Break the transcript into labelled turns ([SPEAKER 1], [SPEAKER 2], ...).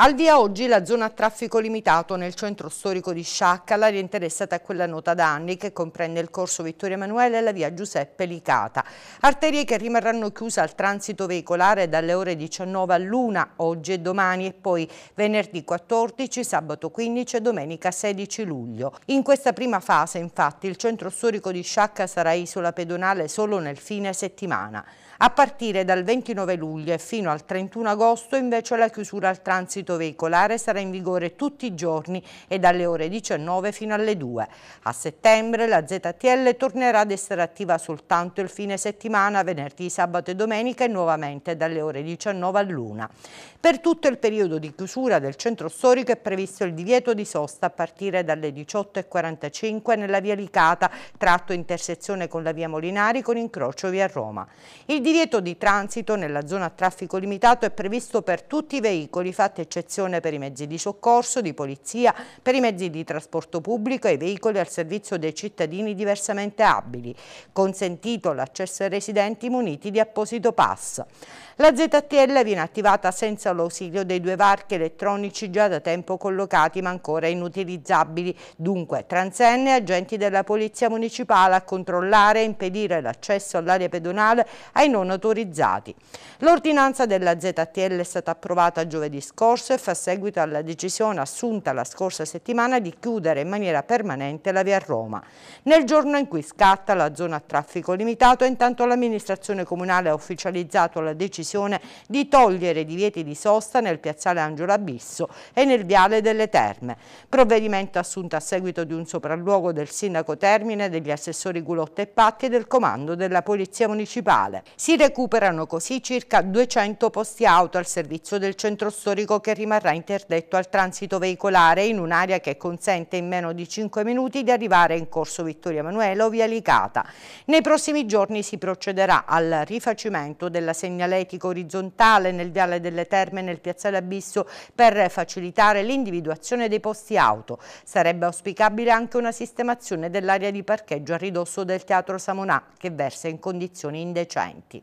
[SPEAKER 1] Al via oggi la zona a traffico limitato nel centro storico di Sciacca, l'area interessata a quella nota da anni che comprende il corso Vittorio Emanuele e la via Giuseppe Licata. Arterie che rimarranno chiuse al transito veicolare dalle ore 19 all'1 oggi e domani e poi venerdì 14, sabato 15 e domenica 16 luglio. In questa prima fase infatti il centro storico di Sciacca sarà isola pedonale solo nel fine settimana. A partire dal 29 luglio e fino al 31 agosto invece la chiusura al transito transito veicolare sarà in vigore tutti i giorni e dalle ore 19 fino alle 2. A settembre la ZTL tornerà ad essere attiva soltanto il fine settimana, venerdì, sabato e domenica e nuovamente dalle ore 19 all'1. Per tutto il periodo di chiusura del centro storico è previsto il divieto di sosta a partire dalle 18.45 nella via Licata, tratto intersezione con la via Molinari con incrocio via Roma. Il divieto di transito nella zona a traffico limitato è previsto per tutti i veicoli fatti eccezionali eccezione per i mezzi di soccorso, di polizia, per i mezzi di trasporto pubblico e i veicoli al servizio dei cittadini diversamente abili, consentito l'accesso ai residenti muniti di apposito pass. La ZTL viene attivata senza l'ausilio dei due varchi elettronici già da tempo collocati ma ancora inutilizzabili, dunque transenne e agenti della Polizia Municipale a controllare e impedire l'accesso all'area pedonale ai non autorizzati. L'ordinanza della ZTL è stata approvata giovedì scorso e fa seguito alla decisione assunta la scorsa settimana di chiudere in maniera permanente la via Roma. Nel giorno in cui scatta la zona a traffico limitato, intanto l'amministrazione comunale ha ufficializzato la decisione di togliere i divieti di sosta nel piazzale Angelo Abisso e nel viale delle Terme. Provvedimento assunto a seguito di un sopralluogo del sindaco Termine, degli assessori Gulotta e Patti e del comando della Polizia Municipale. Si recuperano così circa 200 posti auto al servizio del centro storico che rimarrà interdetto al transito veicolare in un'area che consente in meno di 5 minuti di arrivare in corso Vittorio Emanuele o via Licata. Nei prossimi giorni si procederà al rifacimento della segnaletica orizzontale nel viale delle Terme nel piazzale Abisso per facilitare l'individuazione dei posti auto. Sarebbe auspicabile anche una sistemazione dell'area di parcheggio a ridosso del Teatro Samonà che versa in condizioni indecenti.